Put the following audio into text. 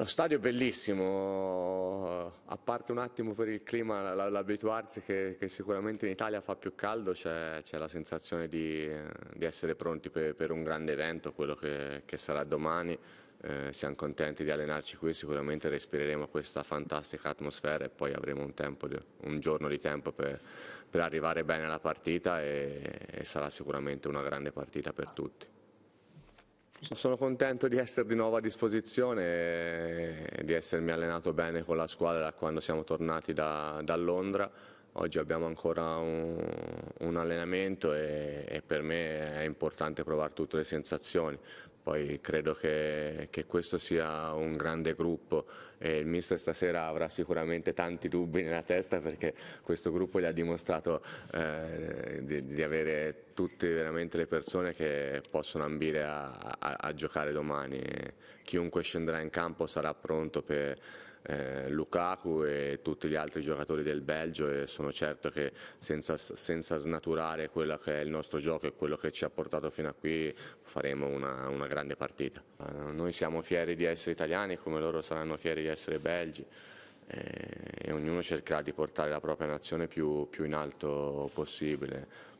Lo stadio è bellissimo, a parte un attimo per il clima, l'abituarsi che, che, sicuramente in Italia fa più caldo, c'è, la sensazione di, di essere pronti per, per, un grande evento, quello che, che sarà domani. Eh, siamo contenti di allenarci qui, sicuramente respireremo questa fantastica atmosfera e poi avremo un, di, un giorno di tempo per, per, arrivare bene alla partita e, e sarà sicuramente una grande partita per tutti. Sono contento di essere di nuovo a disposizione e di essermi allenato bene con la squadra da quando siamo tornati da, da Londra. Oggi abbiamo ancora un, un allenamento e, e, per me è importante provare tutte le sensazioni. Poi credo che, che, questo sia un grande gruppo e il mister stasera avrà sicuramente tanti dubbi nella testa perché questo gruppo gli ha dimostrato eh, di, di, avere tutte veramente le persone che possono ambire a, a, a giocare domani. Chiunque scenderà in campo sarà pronto per, eh, Lukaku e tutti gli altri giocatori del Belgio e sono certo che senza, senza, snaturare quello che è il nostro gioco e quello che ci ha portato fino a qui faremo una, una grande partita. Eh, noi siamo fieri di essere italiani come loro saranno fieri di essere belgi eh, e ognuno cercherà di portare la propria nazione più, più in alto possibile.